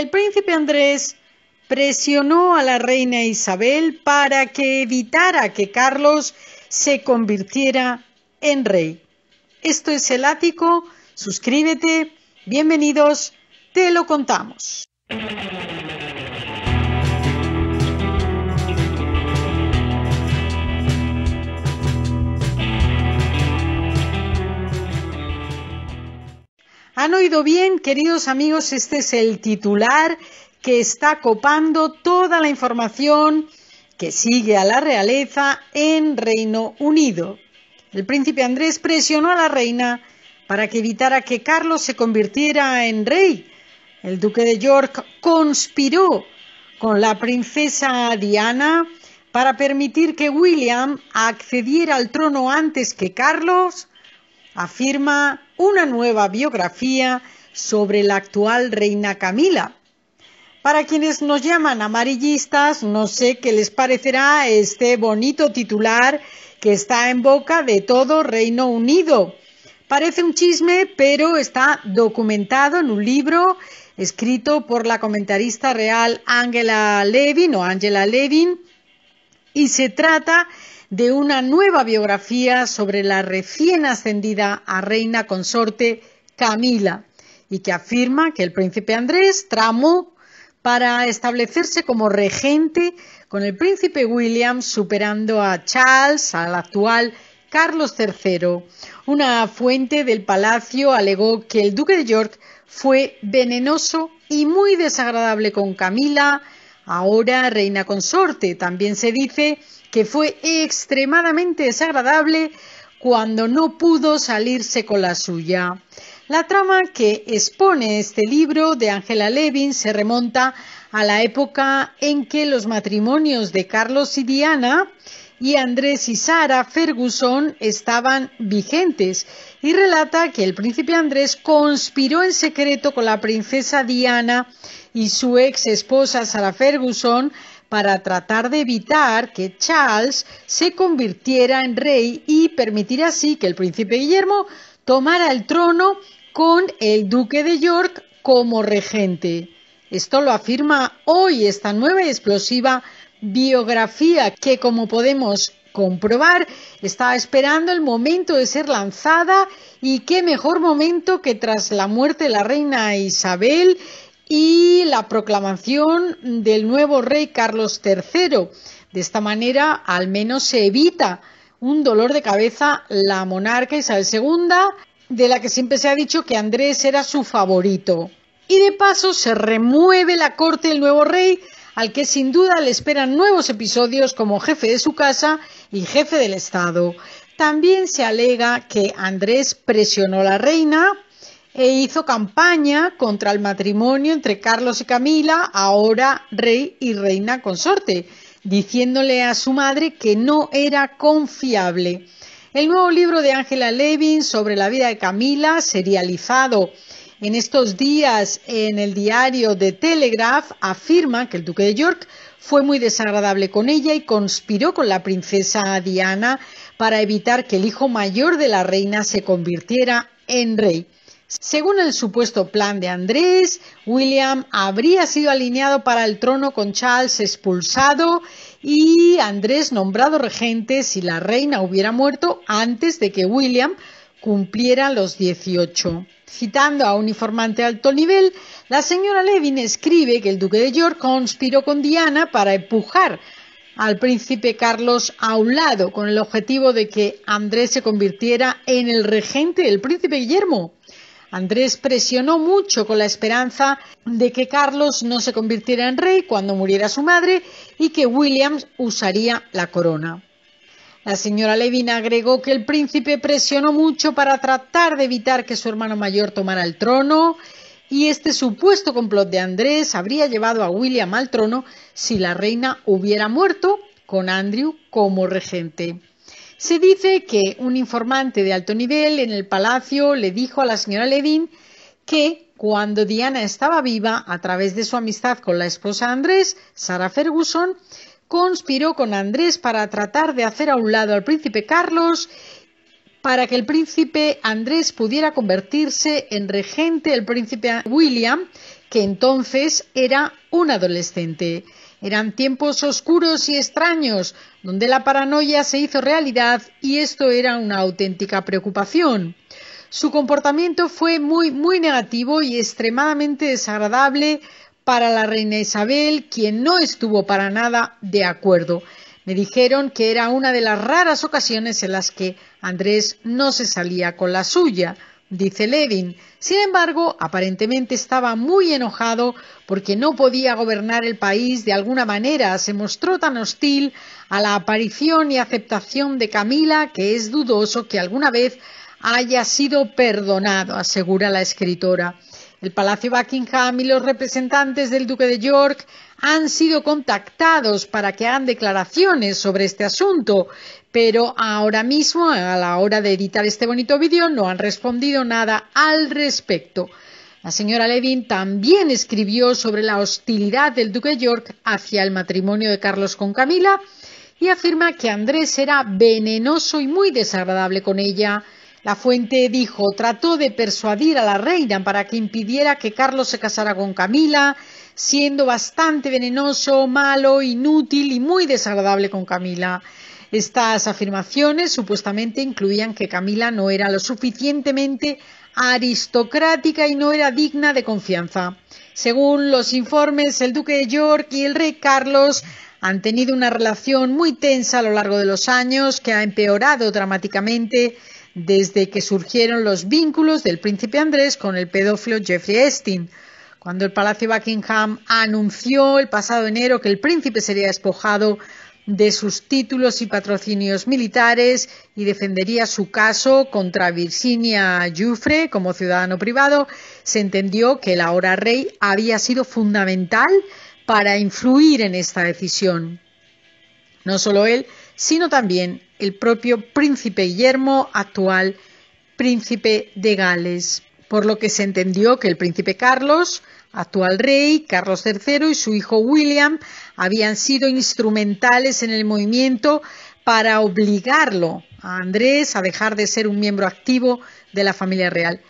el príncipe Andrés presionó a la reina Isabel para que evitara que Carlos se convirtiera en rey. Esto es el ático, suscríbete, bienvenidos, te lo contamos. Han oído bien, queridos amigos, este es el titular que está copando toda la información que sigue a la realeza en Reino Unido. El príncipe Andrés presionó a la reina para que evitara que Carlos se convirtiera en rey. El duque de York conspiró con la princesa Diana para permitir que William accediera al trono antes que Carlos afirma una nueva biografía sobre la actual reina Camila. Para quienes nos llaman amarillistas, no sé qué les parecerá este bonito titular que está en boca de todo Reino Unido. Parece un chisme, pero está documentado en un libro escrito por la comentarista real Angela Levin o Angela Levin y se trata de una nueva biografía sobre la recién ascendida a reina consorte Camila y que afirma que el príncipe Andrés tramó para establecerse como regente con el príncipe William superando a Charles, al actual Carlos III. Una fuente del palacio alegó que el duque de York fue venenoso y muy desagradable con Camila, ahora reina consorte. También se dice que fue extremadamente desagradable cuando no pudo salirse con la suya. La trama que expone este libro de Angela Levin se remonta a la época en que los matrimonios de Carlos y Diana y Andrés y Sara Ferguson estaban vigentes y relata que el príncipe Andrés conspiró en secreto con la princesa Diana y su ex esposa Sara Ferguson para tratar de evitar que Charles se convirtiera en rey y permitir así que el príncipe Guillermo tomara el trono con el duque de York como regente. Esto lo afirma hoy esta nueva y explosiva biografía que, como podemos comprobar, está esperando el momento de ser lanzada y qué mejor momento que tras la muerte de la reina Isabel y la proclamación del nuevo rey Carlos III. De esta manera, al menos se evita un dolor de cabeza la monarca Isabel II, de la que siempre se ha dicho que Andrés era su favorito. Y de paso se remueve la corte del nuevo rey, al que sin duda le esperan nuevos episodios como jefe de su casa y jefe del Estado. También se alega que Andrés presionó a la reina e hizo campaña contra el matrimonio entre Carlos y Camila, ahora rey y reina consorte, diciéndole a su madre que no era confiable. El nuevo libro de Angela Levin sobre la vida de Camila, serializado en estos días en el diario The Telegraph, afirma que el duque de York fue muy desagradable con ella y conspiró con la princesa Diana para evitar que el hijo mayor de la reina se convirtiera en rey. Según el supuesto plan de Andrés, William habría sido alineado para el trono con Charles expulsado y Andrés nombrado regente si la reina hubiera muerto antes de que William cumpliera los 18. Citando a un informante alto nivel, la señora Levin escribe que el duque de York conspiró con Diana para empujar al príncipe Carlos a un lado, con el objetivo de que Andrés se convirtiera en el regente del príncipe Guillermo. Andrés presionó mucho con la esperanza de que Carlos no se convirtiera en rey cuando muriera su madre y que William usaría la corona. La señora Levina agregó que el príncipe presionó mucho para tratar de evitar que su hermano mayor tomara el trono y este supuesto complot de Andrés habría llevado a William al trono si la reina hubiera muerto con Andrew como regente. Se dice que un informante de alto nivel en el palacio le dijo a la señora Levin que cuando Diana estaba viva, a través de su amistad con la esposa Andrés, Sara Ferguson, conspiró con Andrés para tratar de hacer a un lado al príncipe Carlos para que el príncipe Andrés pudiera convertirse en regente del príncipe William que entonces era un adolescente. Eran tiempos oscuros y extraños, donde la paranoia se hizo realidad y esto era una auténtica preocupación. Su comportamiento fue muy, muy negativo y extremadamente desagradable para la reina Isabel, quien no estuvo para nada de acuerdo. Me dijeron que era una de las raras ocasiones en las que Andrés no se salía con la suya dice Levin. Sin embargo, aparentemente estaba muy enojado porque no podía gobernar el país de alguna manera. Se mostró tan hostil a la aparición y aceptación de Camila que es dudoso que alguna vez haya sido perdonado, asegura la escritora. El Palacio Buckingham y los representantes del Duque de York han sido contactados para que hagan declaraciones sobre este asunto, pero ahora mismo, a la hora de editar este bonito vídeo, no han respondido nada al respecto. La señora Levin también escribió sobre la hostilidad del duque York hacia el matrimonio de Carlos con Camila y afirma que Andrés era venenoso y muy desagradable con ella. La fuente dijo, trató de persuadir a la reina para que impidiera que Carlos se casara con Camila, siendo bastante venenoso, malo, inútil y muy desagradable con Camila. Estas afirmaciones supuestamente incluían que Camila no era lo suficientemente aristocrática y no era digna de confianza. Según los informes, el duque de York y el rey Carlos han tenido una relación muy tensa a lo largo de los años que ha empeorado dramáticamente desde que surgieron los vínculos del príncipe Andrés con el pedófilo Jeffrey Epstein cuando el Palacio Buckingham anunció el pasado enero que el príncipe sería despojado de sus títulos y patrocinios militares y defendería su caso contra Virginia Jufre como ciudadano privado, se entendió que el ahora rey había sido fundamental para influir en esta decisión. No solo él, sino también el propio príncipe Guillermo, actual príncipe de Gales por lo que se entendió que el príncipe Carlos, actual rey, Carlos III y su hijo William habían sido instrumentales en el movimiento para obligarlo a Andrés a dejar de ser un miembro activo de la familia real.